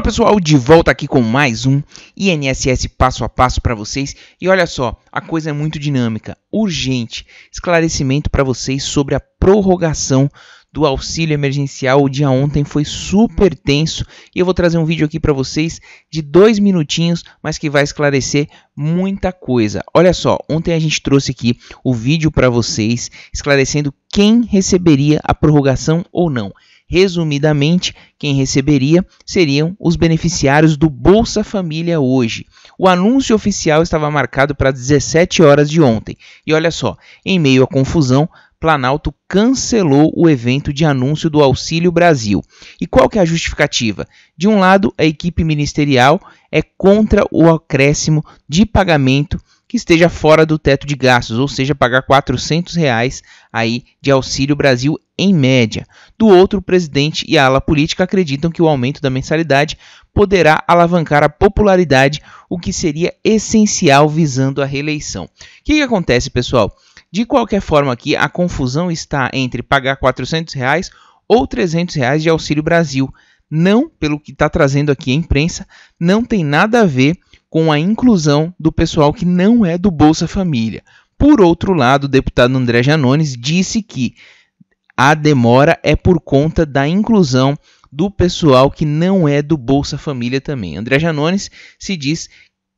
Fala pessoal, de volta aqui com mais um INSS passo a passo para vocês. E olha só, a coisa é muito dinâmica, urgente. Esclarecimento para vocês sobre a prorrogação do auxílio emergencial. O dia ontem foi super tenso e eu vou trazer um vídeo aqui para vocês de dois minutinhos, mas que vai esclarecer muita coisa. Olha só, ontem a gente trouxe aqui o vídeo para vocês esclarecendo quem receberia a prorrogação ou não. Resumidamente, quem receberia seriam os beneficiários do Bolsa Família hoje. O anúncio oficial estava marcado para 17 horas de ontem. E olha só, em meio à confusão, Planalto cancelou o evento de anúncio do Auxílio Brasil. E qual que é a justificativa? De um lado, a equipe ministerial é contra o acréscimo de pagamento que esteja fora do teto de gastos, ou seja, pagar R$ 400 reais aí de auxílio Brasil em média. Do outro, o presidente e a ala política acreditam que o aumento da mensalidade poderá alavancar a popularidade, o que seria essencial visando a reeleição. O que, que acontece, pessoal? De qualquer forma, aqui a confusão está entre pagar R$ 400 reais ou R$ 300 reais de auxílio Brasil. Não, pelo que está trazendo aqui a imprensa, não tem nada a ver com a inclusão do pessoal que não é do Bolsa Família. Por outro lado, o deputado André Janones disse que a demora é por conta da inclusão do pessoal que não é do Bolsa Família também. André Janones se diz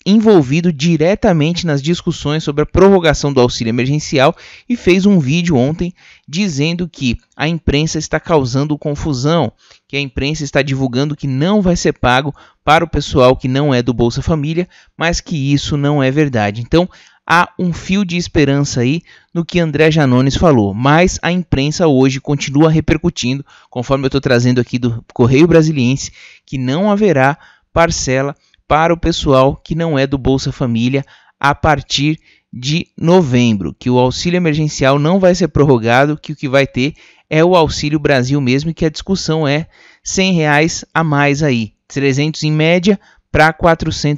envolvido diretamente nas discussões sobre a prorrogação do auxílio emergencial e fez um vídeo ontem dizendo que a imprensa está causando confusão, que a imprensa está divulgando que não vai ser pago para o pessoal que não é do Bolsa Família, mas que isso não é verdade. Então, há um fio de esperança aí no que André Janones falou, mas a imprensa hoje continua repercutindo, conforme eu estou trazendo aqui do Correio Brasiliense, que não haverá parcela para o pessoal que não é do Bolsa Família a partir de novembro, que o auxílio emergencial não vai ser prorrogado, que o que vai ter é o Auxílio Brasil mesmo, que a discussão é R$ reais a mais aí, 300 em média para R$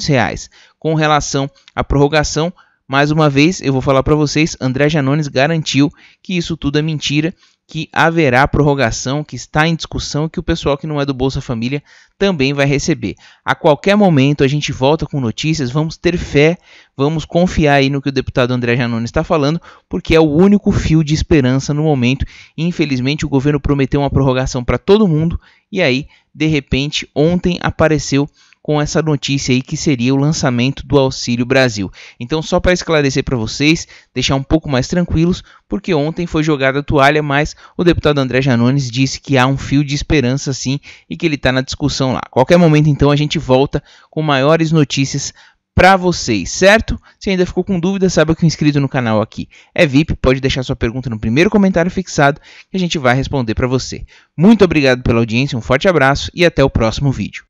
reais. Com relação à prorrogação, mais uma vez eu vou falar para vocês, André Janones garantiu que isso tudo é mentira que haverá prorrogação, que está em discussão, que o pessoal que não é do Bolsa Família também vai receber. A qualquer momento a gente volta com notícias, vamos ter fé, vamos confiar aí no que o deputado André Janone está falando, porque é o único fio de esperança no momento. Infelizmente o governo prometeu uma prorrogação para todo mundo e aí, de repente, ontem apareceu com essa notícia aí que seria o lançamento do Auxílio Brasil. Então, só para esclarecer para vocês, deixar um pouco mais tranquilos, porque ontem foi jogada a toalha, mas o deputado André Janones disse que há um fio de esperança sim e que ele está na discussão lá. Qualquer momento, então, a gente volta com maiores notícias para vocês, certo? Se ainda ficou com dúvida, saiba que o inscrito no canal aqui é VIP, pode deixar sua pergunta no primeiro comentário fixado que a gente vai responder para você. Muito obrigado pela audiência, um forte abraço e até o próximo vídeo.